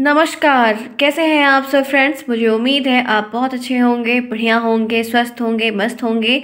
नमस्कार कैसे हैं आप सब फ्रेंड्स मुझे उम्मीद है आप बहुत अच्छे होंगे बढ़िया होंगे स्वस्थ होंगे मस्त होंगे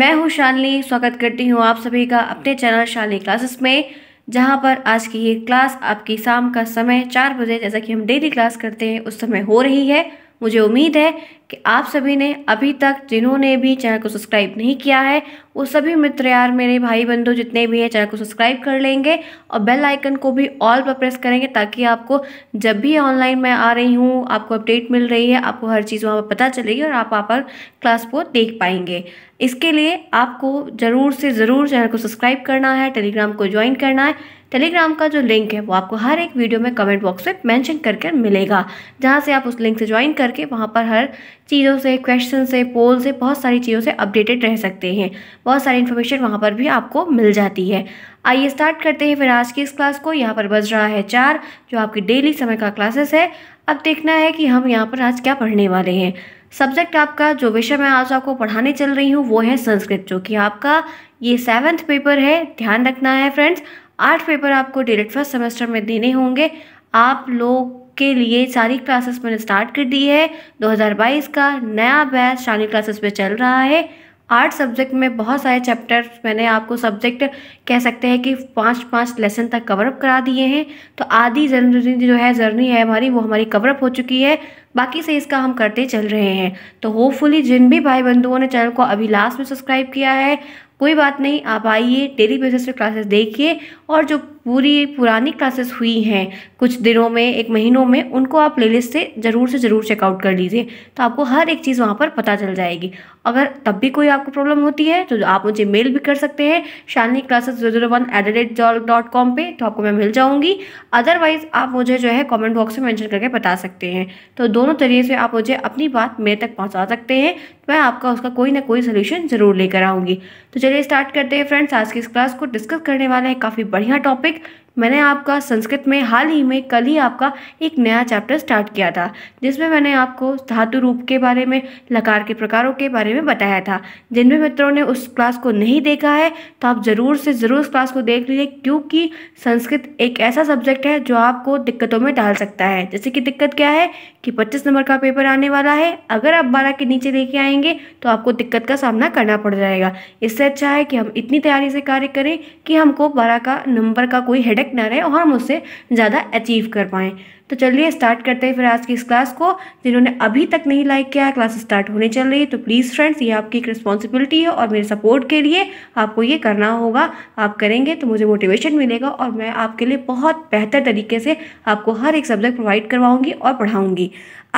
मैं हूं शालिनी स्वागत करती हूं आप सभी का अपने चैनल शालिनी क्लासेस में जहां पर आज की ये क्लास आपकी शाम का समय चार बजे जैसा कि हम डेली क्लास करते हैं उस समय हो रही है मुझे उम्मीद है कि आप सभी ने अभी तक जिन्होंने भी चैनल को सब्सक्राइब नहीं किया है वो सभी मित्र यार मेरे भाई बंधु जितने भी हैं चैनल को सब्सक्राइब कर लेंगे और बेल आइकन को भी ऑल पर प्रेस करेंगे ताकि आपको जब भी ऑनलाइन मैं आ रही हूँ आपको अपडेट मिल रही है आपको हर चीज़ वहाँ पर पता चलेगी और आप वहाँ पर क्लास को देख पाएंगे इसके लिए आपको ज़रूर से ज़रूर चैनल को सब्सक्राइब करना है टेलीग्राम को ज्वाइन करना है टेलीग्राम का जो लिंक है वो आपको हर एक वीडियो में कमेंट बॉक्स में मैंशन करके मिलेगा जहाँ से आप उस लिंक से ज्वाइन करके वहाँ पर हर चीज़ों से क्वेश्चन से पोल से बहुत सारी चीज़ों से अपडेटेड रह सकते हैं बहुत सारी इन्फॉर्मेशन वहाँ पर भी आपको मिल जाती है आइए स्टार्ट करते हैं फिर आज की इस क्लास को यहाँ पर बज रहा है चार जो आपकी डेली समय का क्लासेस है अब देखना है कि हम यहाँ पर आज क्या पढ़ने वाले हैं सब्जेक्ट आपका जो विषय मैं आज आपको पढ़ाने चल रही हूँ वो है संस्कृत जो कि आपका ये सेवन्थ पेपर है ध्यान रखना है फ्रेंड्स आठ पेपर आपको डायरेक्ट फर्स्ट सेमेस्टर में देने होंगे आप लोग के लिए सारी क्लासेस मैंने स्टार्ट कर दी है 2022 का नया बैच शानी क्लासेस पे चल रहा है आर्ट सब्जेक्ट में बहुत सारे चैप्टर मैंने आपको सब्जेक्ट कह सकते हैं कि पाँच पाँच लेसन तक कवरअप करा दिए हैं तो आधी जर्नी जो है जर्नी है हमारी वो हमारी कवरअप हो चुकी है बाकी से इसका हम करते चल रहे हैं तो होपफुली जिन भी भाई बंधुओं ने चैनल को अभी लास्ट में सब्सक्राइब किया है कोई बात नहीं आप आइए डेली बेसिस पे क्लासेस देखिए और जो पूरी पुरानी क्लासेस हुई हैं कुछ दिनों में एक महीनों में उनको आप प्लेलिस्ट से ज़रूर से ज़रूर चेकआउट कर लीजिए तो आपको हर एक चीज़ वहाँ पर पता चल जाएगी अगर तब भी कोई आपको प्रॉब्लम होती है तो आप मुझे मेल भी कर सकते हैं Shalini classes zero zero one eight the rate dot com पर तो आपको मैं मिल जाऊँगी अदरवाइज़ आप मुझे जो है कॉमेंट बॉक्स में मैंशन करके बता सकते हैं तो दोनों तरीके से आप मुझे अपनी बात मेरे तक पहुँचा सकते हैं तो मैं आपका उसका कोई ना कोई सोल्यूशन ज़रूर लेकर आऊँगी तो चलिए स्टार्ट करते हैं फ्रेंड्स आज की इस क्लास को डिस्कस करने वाले हैं काफ़ी बढ़िया टॉपिक मैंने आपका संस्कृत में हाल ही में कल ही आपका एक नया चैप्टर स्टार्ट किया था जिसमें मैंने आपको धातु रूप के बारे में लकार के प्रकारों के बारे में बताया था जिन भी मित्रों ने उस क्लास को नहीं देखा है तो आप ज़रूर से ज़रूर उस क्लास को देख लीजिए क्योंकि संस्कृत एक ऐसा सब्जेक्ट है जो आपको दिक्कतों में डाल सकता है जैसे कि दिक्कत क्या है कि पच्चीस नंबर का पेपर आने वाला है अगर आप बारह के नीचे लेके आएंगे तो आपको दिक्कत का सामना करना पड़ जाएगा इससे अच्छा है कि हम इतनी तैयारी से कार्य करें कि हमको बारह का नंबर का कोई हेडक डिस्कनेक्ट ना रहें और हम उससे ज़्यादा अचीव कर पाएँ तो चलिए स्टार्ट करते हैं फिर आज की इस क्लास को जिन्होंने अभी तक नहीं लाइक किया क्लास स्टार्ट होने चल रही है तो प्लीज़ फ्रेंड्स ये आपकी एक रिस्पॉन्सिबिलिटी है और मेरे सपोर्ट के लिए आपको ये करना होगा आप करेंगे तो मुझे मोटिवेशन मिलेगा और मैं आपके लिए बहुत बेहतर तरीके से आपको हर एक सब्जेक्ट प्रोवाइड करवाऊँगी और पढ़ाऊँगी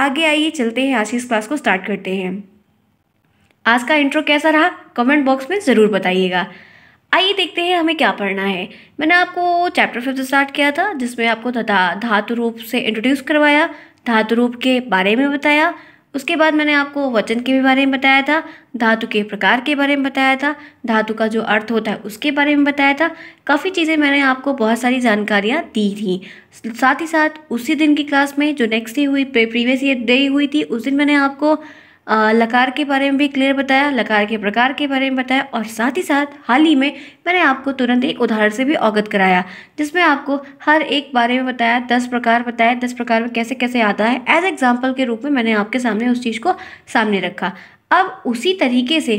आगे आइए चलते हैं आज की इस क्लास को स्टार्ट करते हैं आज का इंट्रो कैसा रहा कमेंट बॉक्स में ज़रूर बताइएगा आइए देखते हैं हमें क्या पढ़ना है मैंने आपको चैप्टर फिफ्थ स्टार्ट किया था जिसमें आपको धातु रूप से इंट्रोड्यूस करवाया धातु रूप के बारे में बताया उसके बाद मैंने आपको वचन के भी बारे में बताया था धातु के प्रकार के बारे में बताया था धातु का जो अर्थ होता है उसके बारे में बताया था काफ़ी चीज़ें मैंने आपको बहुत सारी जानकारियाँ दी थी साथ ही साथ उसी दिन की क्लास में जो नेक्स्ट डे हुई प्रीवियस ईयर डे हुई थी उस दिन मैंने आपको लकार के बारे में भी क्लियर बताया लकार के प्रकार के बारे में बताया और साथ ही साथ हाल ही में मैंने आपको तुरंत एक उदाहरण से भी अवगत कराया जिसमें आपको हर एक बारे में बताया दस प्रकार बताया दस प्रकार में कैसे कैसे आता है एज एग्जाम्पल के रूप में मैंने आपके सामने उस चीज़ को सामने रखा अब उसी तरीके से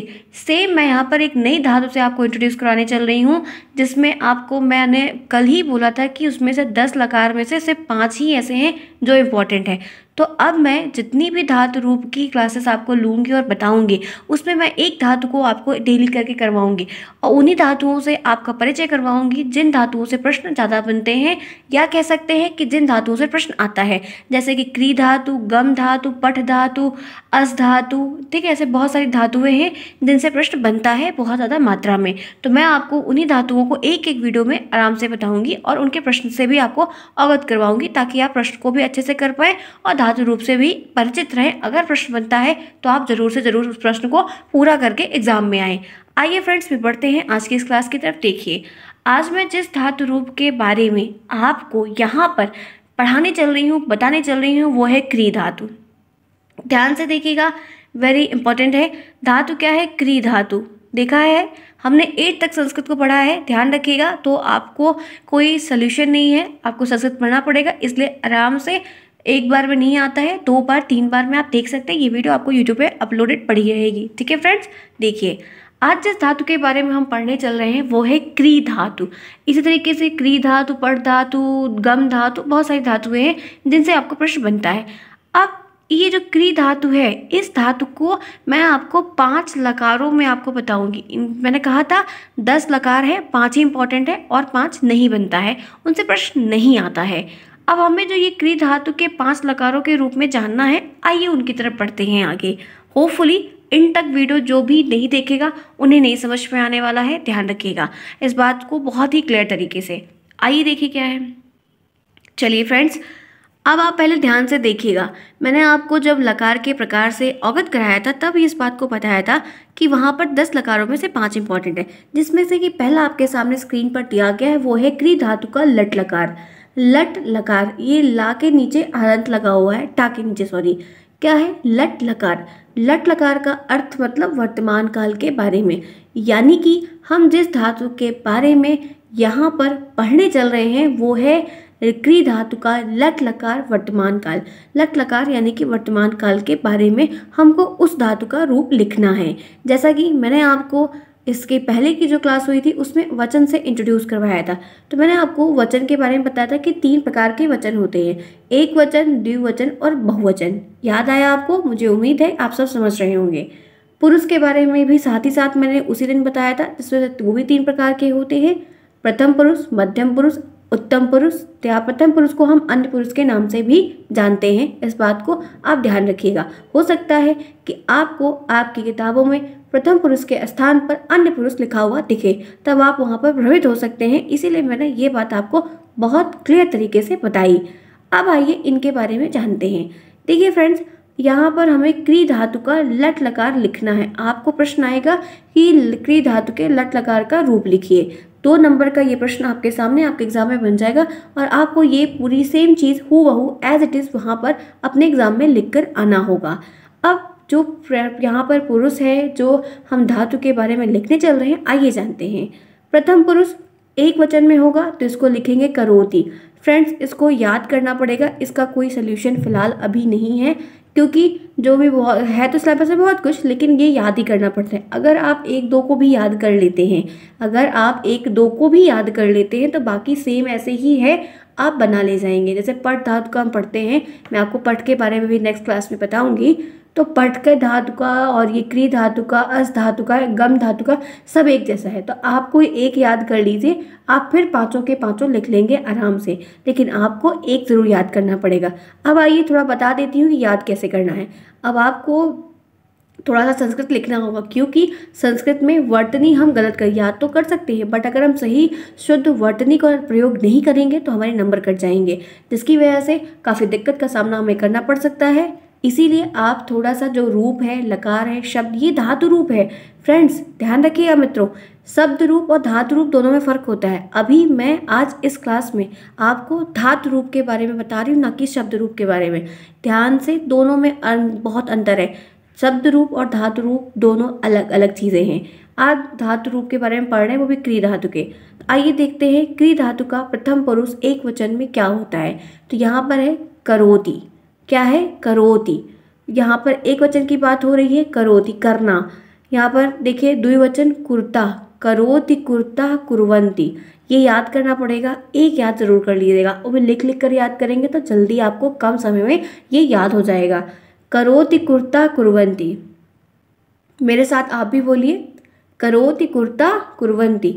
सेम मैं यहाँ पर एक नई धातु से आपको इंट्रोड्यूस कराने चल रही हूँ जिसमें आपको मैंने कल ही बोला था कि उसमें से दस लकार में से सिर्फ पाँच ही ऐसे हैं जो इम्पॉर्टेंट हैं तो अब मैं जितनी भी धातु रूप की क्लासेस आपको लूँगी और बताऊँगी उसमें मैं एक धातु को आपको डेली करके करवाऊँगी और उन्हीं धातुओं से आपका परिचय करवाऊँगी जिन धातुओं से प्रश्न ज़्यादा बनते हैं या कह सकते हैं कि जिन धातुओं से प्रश्न आता है जैसे कि क्री धातु गम धातु पठ धातु अस धातु ठीक है ऐसे बहुत सारी धातुएँ हैं जिनसे प्रश्न बनता है बहुत ज़्यादा मात्रा में तो मैं आपको उन्हीं धातुओं को एक एक वीडियो में आराम से बताऊँगी और उनके प्रश्न से भी आपको अवगत करवाऊँगी ताकि आप प्रश्न को भी अच्छे से कर पाएँ और धातु अनिवार्य रूप से भी परिचित रहें अगर प्रश्न बनता है तो आप ज़रूर से ज़रूर उस प्रश्न को पूरा करके एग्जाम में आएँ आइए फ्रेंड्स भी बढ़ते हैं आज की इस क्लास की तरफ देखिए आज मैं जिस धातु रूप के बारे में आपको यहाँ पर पढ़ाने चल रही हूँ बताने चल रही हूँ वो है क्री धातु ध्यान से देखिएगा वेरी इंपॉर्टेंट है धातु क्या है क्री धातु देखा है हमने एट तक संस्कृत को पढ़ा है ध्यान रखिएगा तो आपको कोई सोल्यूशन नहीं है आपको संस्कृत पढ़ना पड़ेगा इसलिए आराम से एक बार में नहीं आता है दो बार तीन बार में आप देख सकते हैं ये वीडियो आपको यूट्यूब पे अपलोडेड पड़ी रहेगी ठीक है फ्रेंड्स देखिए आज जिस धातु के बारे में हम पढ़ने चल रहे हैं वो है क्री धातु इसी तरीके से क्री धातु पट धातु गम धातु बहुत सारी धातुएं हैं जिनसे आपको प्रश्न बनता है अब ये जो क्री धातु है इस धातु को मैं आपको पांच लकारों में आपको बताऊंगी मैंने कहा था दस लकार है पांच ही इंपॉर्टेंट है और पांच नहीं बनता है उनसे प्रश्न नहीं आता है अब हमें जो ये क्री धातु के पांच लकारों के रूप में जानना है आइए उनकी तरफ पढ़ते हैं आगे होपफुली इन तक वीडियो जो भी नहीं देखेगा उन्हें नहीं समझ में आने वाला है ध्यान रखिएगा इस बात को बहुत ही क्लियर तरीके से आइए देखिए क्या है चलिए फ्रेंड्स अब आप पहले ध्यान से देखिएगा मैंने आपको जब लकार के प्रकार से अवगत कराया था तब इस बात को बताया था कि वहाँ पर दस लकारों में से पांच इंपॉर्टेंट है जिसमें से कि पहला आपके सामने स्क्रीन पर दिया गया है वो है क्री धातु का लट लकार लट लकार ये ला के नीचे हरंत लगा हुआ है टा के नीचे सॉरी क्या है लट लकार लट लकार का अर्थ मतलब वर्तमान काल के बारे में यानी कि हम जिस धातु के बारे में यहाँ पर पढ़ने चल रहे हैं वो है क्री धातु का लट लकार वर्तमान काल लट लकार यानी कि वर्तमान काल के बारे में हमको उस धातु का रूप लिखना है जैसा कि मैंने आपको इसके पहले की जो क्लास हुई थी उसमें वचन से इंट्रोड्यूस करवाया था तो मैंने आपको वचन के बारे में बताया था कि तीन प्रकार के वचन होते हैं एक वचन द्विवचन और बहुवचन याद आया आपको मुझे उम्मीद है आप सब समझ रहे होंगे पुरुष के बारे में भी साथ ही साथ मैंने उसी दिन बताया था जिसमें वो भी तीन प्रकार के होते हैं प्रथम पुरुष मध्यम पुरुष उत्तम पुरुष या प्रथम पुरुष को हम अन्य पुरुष के नाम से भी जानते हैं इस बात को आप ध्यान रखिएगा हो सकता है कि आपको आपकी किताबों में प्रथम पुरुष के स्थान पर अन्य पुरुष लिखा हुआ दिखे तब आप वहाँ पर भ्रमित हो सकते हैं इसीलिए मैंने ये बात आपको बहुत क्लियर तरीके से बताई अब आइए इनके बारे में जानते हैं देखिए फ्रेंड्स यहाँ पर हमें क्री धातु का लट लकार लिखना है आपको प्रश्न आएगा कि क्री धातु के लट लकार का रूप लिखिए दो नंबर का ये प्रश्न आपके सामने आपके एग्जाम में बन जाएगा और आपको ये पूरी सेम चीज़ हु बहू एज इट इज़ वहाँ पर अपने एग्जाम में लिख कर आना होगा अब जो यहाँ पर पुरुष है जो हम धातु के बारे में लिखने चल रहे हैं आइए जानते हैं प्रथम पुरुष एक वचन में होगा तो इसको लिखेंगे करोती फ्रेंड्स इसको याद करना पड़ेगा इसका कोई सोल्यूशन फ़िलहाल अभी नहीं है क्योंकि जो भी बहुत है तो सिलेबस में बहुत कुछ लेकिन ये याद ही करना पड़ता है अगर आप एक दो को भी याद कर लेते हैं अगर आप एक दो को भी याद कर लेते हैं तो बाकी सेम ऐसे ही है आप बना ले जाएंगे जैसे पट धातु का हम पढ़ते हैं मैं आपको पट के बारे में भी नेक्स्ट क्लास में बताऊंगी तो पट के धातु का और ये क्री धातु का अस धातु का गम धातु का सब एक जैसा है तो आपको एक याद कर लीजिए आप फिर पाँचों के पाँचों लिख लेंगे आराम से लेकिन आपको एक ज़रूर याद करना पड़ेगा अब आइए थोड़ा बता देती हूँ कि याद कैसे करना है अब आपको थोड़ा सा संस्कृत लिखना होगा क्योंकि संस्कृत में वर्तनी हम गलत कर याद तो कर सकते हैं बट अगर हम सही शुद्ध वर्तनी का प्रयोग नहीं करेंगे तो हमारे नंबर कट जाएंगे जिसकी वजह से काफ़ी दिक्कत का सामना हमें करना पड़ सकता है इसीलिए आप थोड़ा सा जो रूप है लकार है शब्द ये धातु रूप है फ्रेंड्स ध्यान रखिएगा मित्रों शब्द रूप और धातु रूप दोनों में फ़र्क होता है अभी मैं आज इस क्लास में आपको धातु रूप के बारे में बता रही हूँ ना कि शब्द रूप के बारे में ध्यान से दोनों में अं-, बहुत अंतर है शब्द रूप और धातु रूप दोनों अलग अलग चीज़ें हैं आज धातु रूप के बारे में पढ़ रहे हैं वो भी क्री धातु के तो आइए देखते हैं क्री धातु का प्रथम पुरुष एक वचन में क्या होता है तो यहाँ पर है करोती क्या है करोती यहाँ पर एक वचन की बात हो रही है करोती करना यहाँ पर देखिए द्विवचन कुर्ता करोति कुर्ता कुरवंती ये याद करना पड़ेगा एक याद जरूर कर लीजिएगा और लिख लिख कर याद करेंगे तो जल्दी आपको कम समय में ये याद हो जाएगा करोति कुर्ता कुरवंती मेरे साथ आप भी बोलिए करोति कुर्ता कुरवंती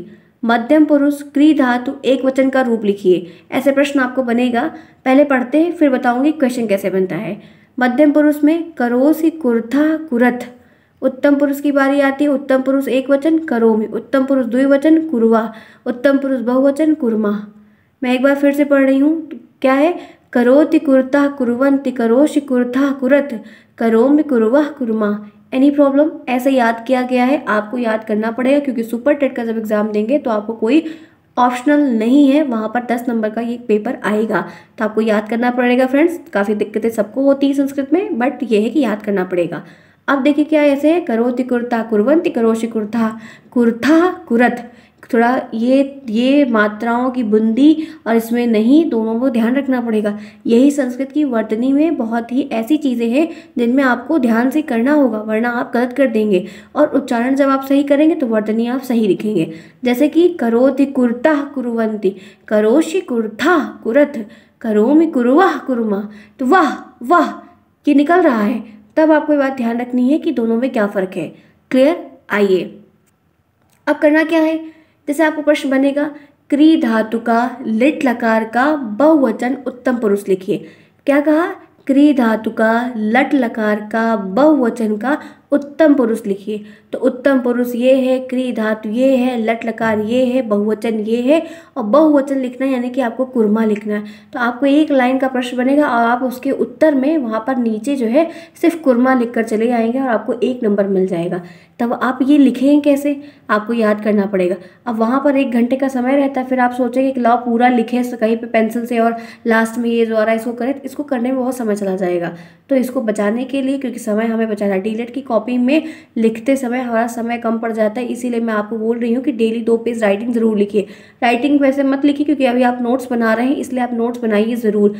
मध्यम पुरुष क्री धातु एक वचन का रूप लिखिए ऐसे प्रश्न आपको बनेगा पहले पढ़ते हैं फिर बताऊंगी क्वेश्चन कैसे बनता है मध्यम पुरुष में करोसी कुर्था कुरथ उत्तम पुरुष की बारी आती है उत्तम पुरुष एक वचन करोमी उत्तम पुरुष द्विवचन कुरवा उत्तम पुरुष बहुवचन कुरमा मैं एक बार फिर से पढ़ रही हूँ क्या है करोति कुरता कुरवंति करोशि कुरता कुरत करोमि कुरवह कुरमा एनी प्रॉब्लम ऐसा याद किया गया है आपको याद करना पड़ेगा क्योंकि सुपर टेट का जब एग्ज़ाम देंगे तो आपको कोई ऑप्शनल नहीं है वहाँ पर दस नंबर का ये पेपर आएगा तो आपको याद करना पड़ेगा फ्रेंड्स काफ़ी दिक्कतें सबको होती है संस्कृत में बट ये है कि याद करना पड़ेगा अब देखिए क्या ऐसे है करोति कुर्ता कुरवंती करोशि कुरता कुर्था कुरथ थोड़ा ये ये मात्राओं की बुंदी और इसमें नहीं दोनों को ध्यान रखना पड़ेगा यही संस्कृत की वर्तनी में बहुत ही ऐसी चीज़ें हैं जिनमें आपको ध्यान से करना होगा वरना आप गलत कर देंगे और उच्चारण जब आप सही करेंगे तो वर्तनी आप सही लिखेंगे जैसे कि करोति कुर्ता कुरुवंती करोशि कुर्था कुरथ करोमी कुरुवाह कुरुमा तो वाह वाह ये निकल रहा है तब आपको ये बात ध्यान रखनी है कि दोनों में क्या फ़र्क है क्लियर आइए अब करना क्या है जैसे आपको प्रश्न बनेगा क्री धातु का लिट लकार का बहुवचन उत्तम पुरुष लिखिए क्या कहा क्री धातु का लट लकार का बहुवचन का उत्तम पुरुष लिखिए तो उत्तम पुरुष ये है क्री धातु ये है लट लकार ये है बहुवचन ये है और बहुवचन लिखना है यानी कि आपको कुर्मा लिखना है तो आपको एक लाइन का प्रश्न बनेगा और आप उसके उत्तर में वहाँ पर नीचे जो है सिर्फ कुर्मा लिख कर चले जाएंगे और आपको एक नंबर मिल जाएगा तब आप ये लिखें कैसे आपको याद करना पड़ेगा अब वहाँ पर एक घंटे का समय रहता है फिर आप सोचेंगे कि लाओ पूरा लिखे कहीं पे पेंसिल से और लास्ट में ये जो आ रहा है इसको करें इसको करने में बहुत समय चला जाएगा तो इसको बचाने के लिए क्योंकि समय हमें बचाना डीलेट की कॉपी में लिखते समय हमारा समय कम पड़ जाता है इसीलिए मैं आपको बोल रही हूँ कि डेली दो पेज राइटिंग ज़रूर लिखिए राइटिंग वैसे मत लिखिए क्योंकि अभी आप नोट्स बना रहे हैं इसलिए आप नोट्स बनाइए ज़रूर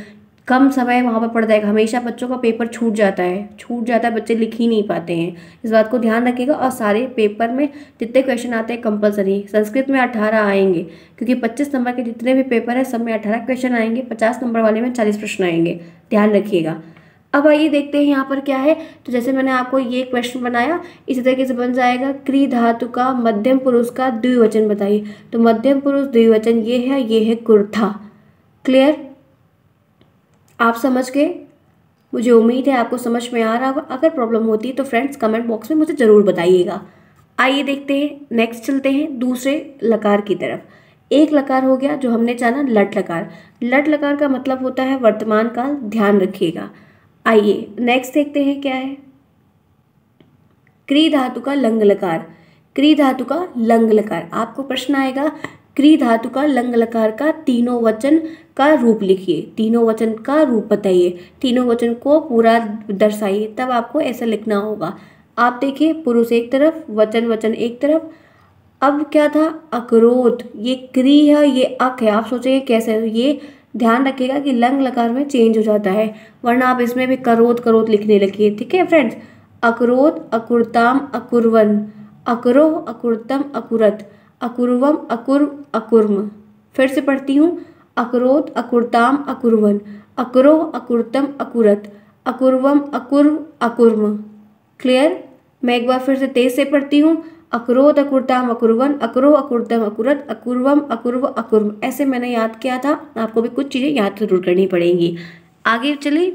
कम समय वहाँ पर पड़ जाएगा हमेशा बच्चों का पेपर छूट जाता है छूट जाता है बच्चे लिख ही नहीं पाते हैं इस बात को ध्यान रखिएगा और सारे पेपर में जितने क्वेश्चन आते हैं कंपलसरी संस्कृत में अठारह आएंगे क्योंकि पच्चीस नंबर के जितने भी पेपर हैं सब में अठारह क्वेश्चन आएंगे पचास नंबर वाले में चालीस प्रश्न आएंगे ध्यान रखिएगा अब आइए देखते हैं यहाँ पर क्या है तो जैसे मैंने आपको ये क्वेश्चन बनाया इसी तरीके से बन जाएगा क्री धातु का मध्यम पुरुष का द्विवचन बताइए तो मध्यम पुरुष द्विवचन ये है ये है कुर्था क्लियर आप समझ के मुझे उम्मीद है आपको समझ में आ रहा होगा अगर प्रॉब्लम होती है तो फ्रेंड्स कमेंट बॉक्स में मुझे ज़रूर बताइएगा आइए देखते हैं नेक्स्ट चलते हैं दूसरे लकार की तरफ एक लकार हो गया जो हमने जाना लट लकार लट लकार का मतलब होता है वर्तमान काल ध्यान रखिएगा आइए नेक्स्ट देखते हैं क्या है क्री धातु का लंग लकार क्री धातु का लंग लकार आपको प्रश्न आएगा क्री धातु का लंग लकार का तीनों वचन का रूप लिखिए तीनों वचन का रूप बताइए तीनों वचन को पूरा दर्शाइए तब आपको ऐसा लिखना होगा आप देखिए पुरुष एक तरफ वचन वचन एक तरफ अब क्या था अक्रोध ये क्री है ये अक है आप सोचेंगे कैसे ये ध्यान रखिएगा कि लंग लकार में चेंज हो जाता है वरना आप इसमें भी करोत करोत लिखने लगिए ठीक है फ्रेंड्स अकरोत अकुर्ताम अकुर्वन अक्रोह अकुर्तम अकुरत अकुर्वम अकुर अकुर्म फिर से पढ़ती हूँ अक्रोत अकुर्ताम अकुर्वन अकरोह अकुर्तम अकुरत अकुर्वम अकुर्व अकुर्म क्लियर मैं एक बार फिर से तेज से पढ़ती हूँ अक्रोध अकुर्ताम अकुर्वन अक्रो अकुर्तम अकुरत अकुर्वम अकुर्व अकुर्म ऐसे मैंने याद किया था आपको भी कुछ चीज़ें याद जरूर करनी पड़ेंगी आगे चले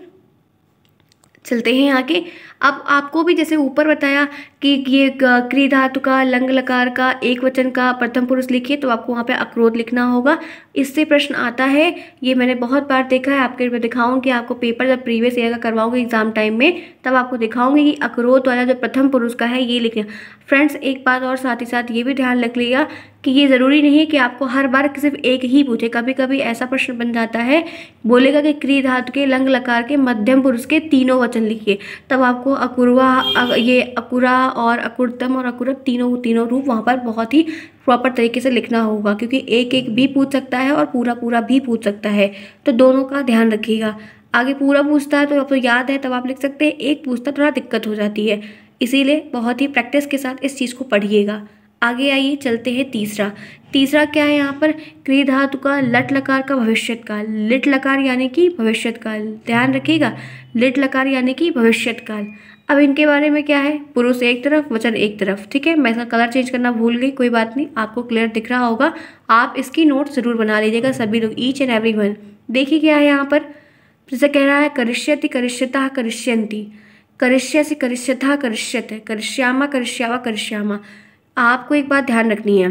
चलते हैं आगे अब आपको भी जैसे ऊपर बताया कि ये क्री धातु का लंग लकार का एक वचन का प्रथम पुरुष लिखिए तो आपको वहाँ पे अक्रोध लिखना होगा इससे प्रश्न आता है ये मैंने बहुत बार देखा है आपके मैं दिखाऊंगी आपको पेपर जब प्रीवियस ईयर का करवाऊंगी एग्ज़ाम टाइम में तब आपको दिखाऊंगी कि अक्रोध वाला जो प्रथम पुरुष का है ये लिखना फ्रेंड्स एक बात और साथ ही साथ ये भी ध्यान रख लिया कि ये ज़रूरी नहीं है कि आपको हर बार सिर्फ एक ही पूछे कभी कभी ऐसा प्रश्न बन जाता है बोलेगा कि क्री धातु के लंग लकार के मध्यम पुरुष के तीनों वचन लिखिए तब आपको आपको अकुरवा ये अकुरा और अकुरतम और अकुरब तीनों तीनों रूप वहाँ पर बहुत ही प्रॉपर तरीके से लिखना होगा क्योंकि एक एक भी पूछ सकता है और पूरा पूरा भी पूछ सकता है तो दोनों का ध्यान रखिएगा आगे पूरा पूछता है तो आपको तो याद है तब आप लिख सकते हैं एक पूछता थोड़ा दिक्कत हो जाती है इसीलिए बहुत ही प्रैक्टिस के साथ इस चीज़ को पढ़िएगा आगे आइए चलते हैं तीसरा तीसरा क्या है यहाँ पर क्री धातु का लट लकार का भविष्य काल लिट लकार यानी कि भविष्य काल ध्यान रखिएगा लिट लकार यानी कि भविष्य काल अब इनके बारे में क्या है पुरुष एक तरफ वचन एक तरफ ठीक है मैं इसका कलर चेंज करना भूल गई कोई बात नहीं आपको क्लियर दिख रहा होगा आप इसकी नोट ज़रूर बना लीजिएगा सभी लोग ईच एंड एवरी वन देखिए क्या है यहाँ पर जैसे कह रहा है करिष्यति करिष्यता करिष्यंती करिष्य से करिष्यथा करिष्यत करिष्यामा करिष्यावा करिष्यामा आपको एक बात ध्यान रखनी है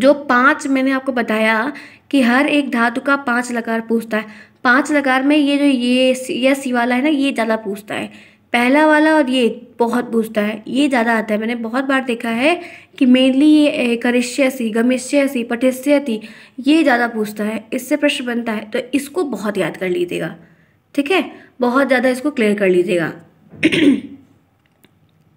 जो पांच मैंने आपको बताया कि हर एक धातु का पांच लकार पूछता है पांच लकार में ये जो ये या सी वाला है ना ये ज़्यादा पूछता है पहला वाला और ये बहुत पूछता है ये ज़्यादा आता है मैंने बहुत बार देखा है कि मेनली ये करिष्य सी गमिष्य सी पठिष्य थी ये ज़्यादा पूछता है इससे प्रश्न बनता है तो इसको बहुत याद कर लीजिएगा ठीक है बहुत ज़्यादा इसको क्लियर कर लीजिएगा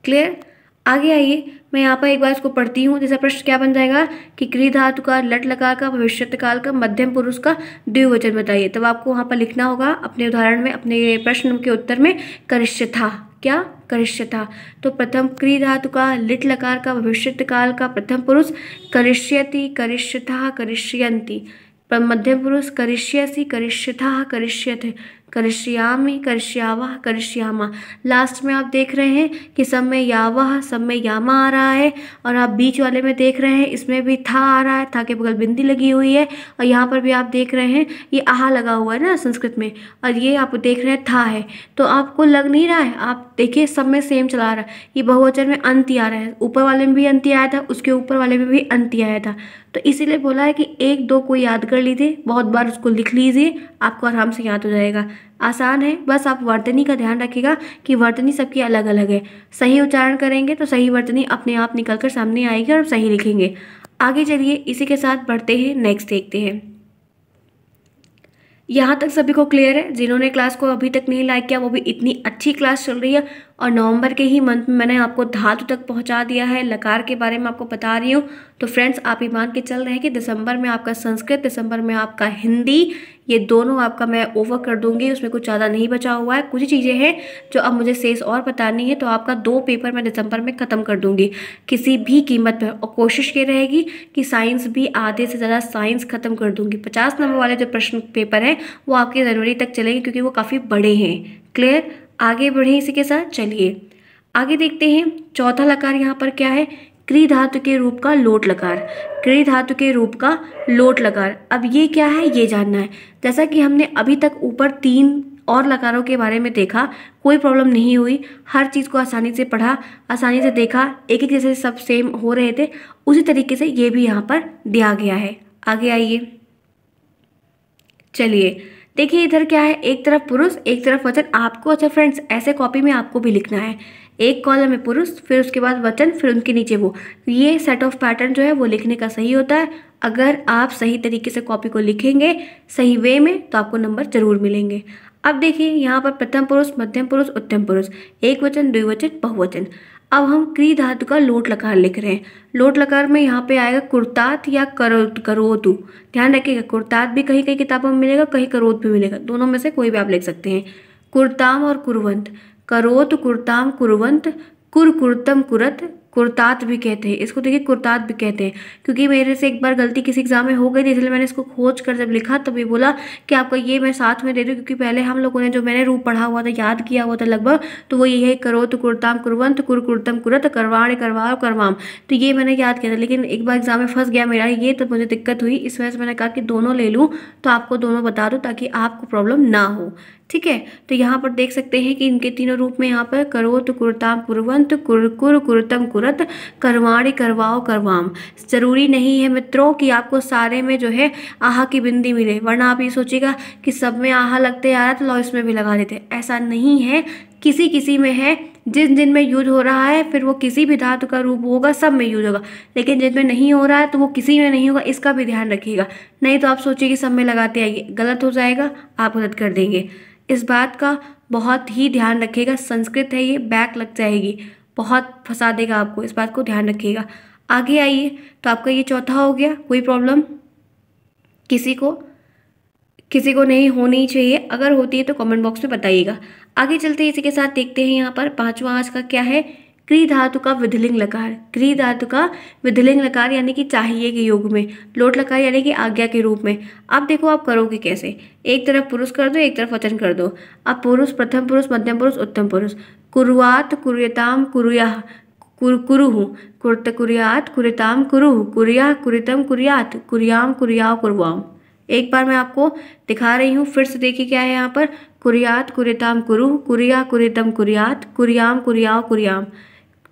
क्लियर आगे आइए मैं यहाँ पर एक बार इसको पढ़ती हूँ जैसा प्रश्न क्या बन जाएगा कि क्री धातु का लट लकार का भविष्य काल का मध्यम पुरुष का द्विवचन बताइए तब आपको वहाँ पर लिखना होगा अपने उदाहरण में अपने प्रश्न के उत्तर में करिष्य था क्या करिष्य था तो प्रथम क्री धातु का लिट लकार का भविष्य काल का प्रथम पुरुष करिष्यति करिष्य था करिष्यंती मध्यम पुरुष करिष्यसी करिष्य था करिष्य करश्यामी करश्यावा करश्यामा लास्ट में आप देख रहे हैं कि सब में यावा सब में यामा आ रहा है और आप बीच वाले में देख रहे हैं इसमें भी था आ रहा है था के बगल बिंदी लगी हुई है और यहाँ पर भी आप देख रहे हैं ये आहा लगा हुआ है ना संस्कृत में और ये आप देख रहे हैं था है तो आपको लग नहीं रहा है आप देखिए सब में सेम चला रहा है ये बहुवचन में अंत आ रहा है ऊपर वाले में भी अंत आया था उसके ऊपर वाले में भी अंत आया था तो इसीलिए बोला है कि एक दो को याद कर लीजिए बहुत बार उसको लिख लीजिए आपको आराम से याद हो जाएगा आसान है बस आप वर्तनी का ध्यान रखिएगा कि वर्तनी सबकी अलग अलग है सही उच्चारण करेंगे तो सही वर्तनी अपने आप निकल कर सामने आएगी और सही लिखेंगे आगे चलिए इसी के साथ बढ़ते हैं नेक्स्ट देखते हैं यहाँ तक सभी को क्लियर है जिन्होंने क्लास को अभी तक नहीं लाइक किया वो भी इतनी अच्छी क्लास चल रही है और नवंबर के ही मंथ में मैंने आपको धातु तक पहुंचा दिया है लकार के बारे में आपको बता रही हूँ तो फ्रेंड्स आप ये मान के चल रहे हैं कि दिसंबर में आपका संस्कृत दिसंबर में आपका हिंदी ये दोनों आपका मैं ओवर कर दूंगी उसमें कुछ ज़्यादा नहीं बचा हुआ है कुछ ही चीज़ें हैं जो अब मुझे सेस और बतानी है तो आपका दो पेपर मैं दिसंबर में ख़त्म कर दूंगी किसी भी कीमत पर और कोशिश ये रहेगी कि साइंस भी आधे से ज़्यादा साइंस ख़त्म कर दूंगी पचास नंबर वाले जो प्रश्न पेपर हैं वो आपके जनवरी तक चलेंगे क्योंकि वो काफ़ी बड़े हैं क्लियर आगे बढ़ें इसी के साथ चलिए आगे देखते हैं चौथा लकार यहाँ पर क्या है क्री धातु के रूप का लोट लकार क्री धातु के रूप का लोट लकार अब ये क्या है ये जानना है जैसा कि हमने अभी तक ऊपर तीन और लकारों के बारे में देखा कोई प्रॉब्लम नहीं हुई हर चीज़ को आसानी से पढ़ा आसानी से देखा एक एक जैसे सब सेम हो रहे थे उसी तरीके से ये भी यहाँ पर दिया गया है आगे आइए चलिए देखिए इधर क्या है एक तरफ पुरुष एक तरफ वचन आपको अच्छा फ्रेंड्स ऐसे कॉपी में आपको भी लिखना है एक कॉलम में पुरुष फिर उसके बाद वचन फिर उनके नीचे वो तो ये सेट ऑफ पैटर्न जो है वो लिखने का सही होता है अगर आप सही तरीके से कॉपी को लिखेंगे सही वे में तो आपको नंबर जरूर मिलेंगे अब देखिए यहाँ पर प्रथम पुरुष मध्यम पुरुष उत्तम पुरुष एक वचन द्विवचन बहुवचन अब हम क्री धातु का लोट लकार लिख रहे हैं लोट लकार में यहाँ पे आएगा कुर्तात या करो करोतु ध्यान रखिएगा कुर्तात भी कहीं कहीं किताबों में मिलेगा कहीं करोत भी मिलेगा दोनों में से कोई भी आप लिख सकते हैं कुर्ताम और कुरवंत करोत कुर्ताम कुरवंत कुर कुर्तम कुरत कुर्तात भी कहते हैं इसको देखिए कुर्तात भी कहते हैं क्योंकि मेरे से एक बार गलती किसी एग्ज़ाम में हो गई थी इसलिए मैंने इसको खोज कर जब लिखा तभी बोला कि आपका ये मैं साथ में दे दूँ क्योंकि पहले हम लोगों ने जो मैंने रूप पढ़ा हुआ था याद किया हुआ था लगभग तो वो यही करो तो कुर्ताम कुरवंत कुर कुर्तम कुरत करवाण करवाओ करवाम तो ये मैंने याद किया था लेकिन एक बार एग्ज़ाम में फंस गया मेरा ये तो मुझे दिक्कत हुई इस वजह से मैंने कहा कि दोनों ले लूँ तो आपको दोनों बता दूँ ताकि आपको प्रॉब्लम ना हो ठीक है तो यहाँ पर देख सकते हैं कि इनके तीनों रूप में यहाँ पर करो तो कुर्ताम कुरवंत कुर कुर कुरतम कुर मुहूर्त करवाणी करवाओ करवाम ज़रूरी नहीं है मित्रों कि आपको सारे में जो है आहा की बिंदी मिले वरना आप ये सोचिएगा कि सब में आहा लगते आ रहा तो लॉ इसमें भी लगा देते ऐसा नहीं है किसी किसी में है जिन जिन में यूज हो रहा है फिर वो किसी भी धातु का रूप होगा सब में यूज होगा लेकिन जिनमें नहीं हो रहा है तो वो किसी में नहीं होगा इसका भी ध्यान रखिएगा नहीं तो आप सोचिए कि सब में लगाते आइए गलत हो जाएगा आप गलत कर देंगे इस बात का बहुत ही ध्यान रखिएगा संस्कृत है ये बैक लग जाएगी बहुत फंसा देगा आपको इस बात को ध्यान रखिएगा आगे आइए तो आपका ये चौथा हो गया कोई प्रॉब्लम किसी को किसी को नहीं होनी चाहिए अगर होती है तो कमेंट बॉक्स में बताइएगा आगे चलते हैं इसी के साथ देखते हैं यहाँ पर पाँचवा आज का क्या है क्री धातु का विधिलिंग लकार क्री धातु का विधिलिंग लकार यानी कि चाहिए के योग में लोट लकार यानी कि आज्ञा के रूप में अब देखो आप करोगे कैसे एक तरफ पुरुष कर दो एक तरफ वचन कर दो अब पुरुष प्रथम पुरुष मध्यम पुरुष उत्तम पुरुष कुरुआत कुरियताम कुरुया कुर कुरुहु कुरत कुरियात कुरिताम कुरुहु कुरिया कुरितम कुरियात कुरियाम कुरिया कुरवाम एक बार मैं आपको दिखा रही हूँ फिर से देखिए क्या है यहाँ पर कुरियात कुरिताम कुरु कुरिया कुरितम कुरियात कुरियाम कुरियाव कुरियाम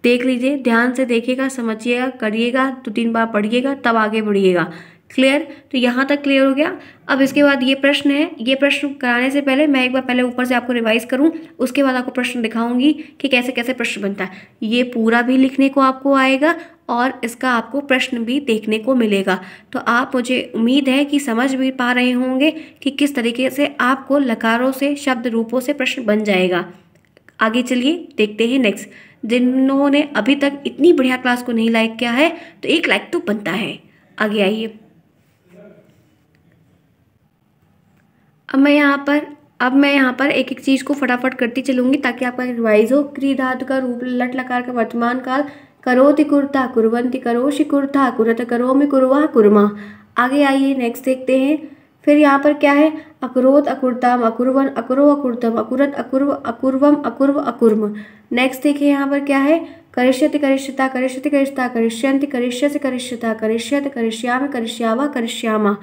देख लीजिए ध्यान से देखिएगा समझिएगा करिएगा दो तीन बार पढ़िएगा तब आगे बढ़िएगा क्लियर तो यहाँ तक क्लियर हो गया अब इसके बाद ये प्रश्न है ये प्रश्न कराने से पहले मैं एक बार पहले ऊपर से आपको रिवाइज करूँ उसके बाद आपको प्रश्न दिखाऊंगी कि कैसे कैसे प्रश्न बनता है ये पूरा भी लिखने को आपको आएगा और इसका आपको प्रश्न भी देखने को मिलेगा तो आप मुझे उम्मीद है कि समझ भी पा रहे होंगे कि किस तरीके से आपको लकारों से शब्द रूपों से प्रश्न बन जाएगा आगे चलिए देखते हैं नेक्स्ट जिन्होंने अभी तक इतनी बढ़िया क्लास को नहीं लाइक किया है तो एक लाइक तो बनता है आगे आइए अब मैं यहाँ पर अब मैं यहाँ पर एक एक चीज़ को फटाफट करती चलूँगी ताकि आपका रिवाइज हो क्री का रूप लट लकार का वर्तमान काल करो तिकुर्ता कुरवंती करो शिकुर्ता कुरत करो मैं कुरवा कुरमा आगे आइए नेक्स्ट देखते हैं फिर यहाँ पर क्या है अक्रोत अकुर्ताम अकुर्वन अकुरो अकुर्तम अकुरत अकुर्व अकुर्वम अकुर्व अकुर्म नेक्स्ट देखिए यहाँ पर क्या है करिष्यति करिष्यता करिष्यति करिष्यता करिष्यंति करिष्यसि करिष्यता करिष्यत करिष्याम करिष्यावा करिष्यामा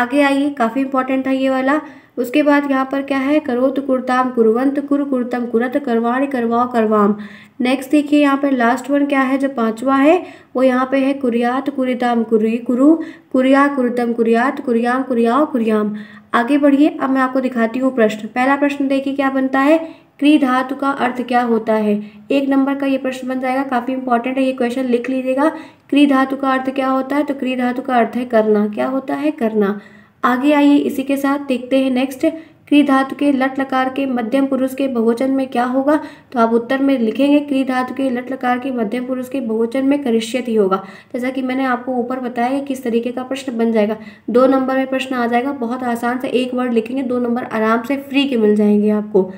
आगे आइए काफ़ी इंपॉर्टेंट था ये वाला उसके बाद यहाँ पर क्या है करोत कुर्ताम कुरवंत कुर कुर्तम कुरत करवाण करवाओ करवाम नेक्स्ट देखिए यहाँ पर लास्ट वन क्या है जो पांचवा है वो यहाँ पे है कुरियात कुरिताम कुरी कुरु कुरिया कुरतम कुरियात कुरियाम कुरियाओ कुरियाम आगे बढ़िए अब मैं आपको दिखाती हूँ प्रश्न पहला प्रश्न देखिए क्या बनता है क्री धातु का अर्थ क्या होता है एक नंबर का ये प्रश्न बन जाएगा काफ़ी इंपॉर्टेंट है ये क्वेश्चन लिख लीजिएगा क्री धातु का अर्थ क्या होता है तो क्री धातु का अर्थ है करना क्या होता है करना आगे आइए इसी के साथ देखते हैं नेक्स्ट क्री धातु के लट लकार के मध्यम पुरुष के बहुवचन में क्या होगा तो आप उत्तर में लिखेंगे क्री धातु के लट लकार के मध्यम पुरुष के बहुवचन में करिष्यत ही होगा जैसा कि मैंने आपको ऊपर बताया कि किस तरीके का प्रश्न बन जाएगा दो नंबर में प्रश्न आ जाएगा बहुत आसान से एक वर्ड लिखेंगे दो नंबर आराम से फ्री के मिल जाएंगे आपको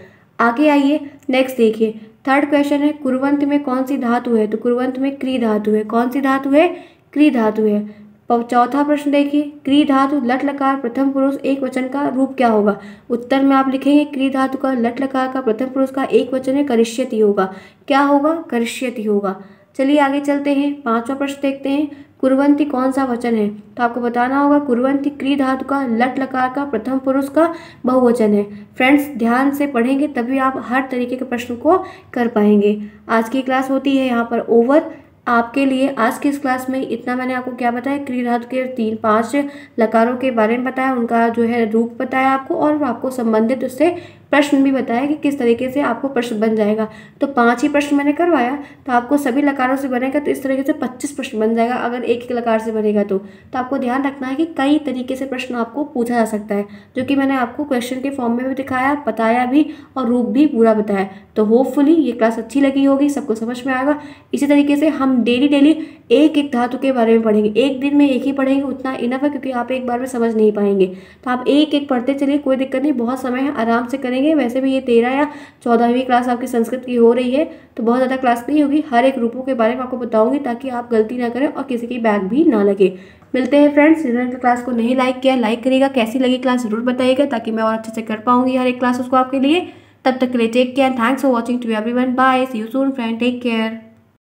आगे आइए नेक्स्ट देखिए थर्ड क्वेश्चन है कुरवंत में कौन सी धातु है तो कुरवंत में क्री धातु है कौन सी धातु है क्री धातु है चौथा प्रश्न देखिए क्री धातु लट लकार प्रथम पुरुष एक वचन का रूप क्या होगा उत्तर में आप लिखेंगे क्री धातु का लट लकार का प्रथम पुरुष का एक वचन है करिष्यति होगा क्या होगा करिष्यति होगा चलिए आगे चलते हैं पांचवा प्रश्न देखते हैं कुरवंती कौन सा वचन है तो आपको बताना होगा कुरवंती क्री धातु का लट लकार का प्रथम पुरुष का बहुवचन है फ्रेंड्स ध्यान से पढ़ेंगे तभी आप हर तरीके के प्रश्न को कर पाएंगे आज की क्लास होती है यहाँ पर ओवर आपके लिए आज की इस क्लास में इतना मैंने आपको क्या बताया क्री धातु के तीन पांच लकारों के बारे में बताया उनका जो है रूप बताया आपको और आपको संबंधित उससे प्रश्न भी बताया कि किस तरीके से आपको प्रश्न बन जाएगा तो पाँच ही प्रश्न मैंने करवाया तो आपको सभी लकारों से बनेगा तो इस तरीके से पच्चीस प्रश्न बन जाएगा अगर एक एक लकार से बनेगा तो तो आपको ध्यान रखना है कि कई तरीके से प्रश्न आपको पूछा जा सकता है जो कि मैंने आपको क्वेश्चन के फॉर्म में भी दिखाया बताया भी और रूप भी पूरा बताया तो होपफुली ये क्लास अच्छी लगी होगी सबको समझ में आएगा इसी तरीके से हम डेली डेली एक एक धातु के बारे में पढ़ेंगे एक दिन में एक ही पढ़ेंगे उतना इनफ है क्योंकि आप एक बार में समझ नहीं पाएंगे तो आप एक एक पढ़ते चलिए कोई दिक्कत नहीं बहुत समय है आराम से करें करेंगे वैसे भी ये तेरह या चौदहवीं क्लास आपकी संस्कृत की हो रही है तो बहुत ज़्यादा क्लास नहीं होगी हर एक रूपों के बारे में आपको बताऊंगी ताकि आप गलती ना करें और किसी की बैग भी ना लगे मिलते हैं फ्रेंड्स जिन्होंने क्लास को नहीं लाइक किया लाइक करिएगा कैसी लगी क्लास ज़रूर बताइएगा ताकि मैं और अच्छे से कर पाऊंगी हर एक क्लास उसको आपके लिए तब तक के लिए take care thanks for watching to everyone bye see you soon friend take care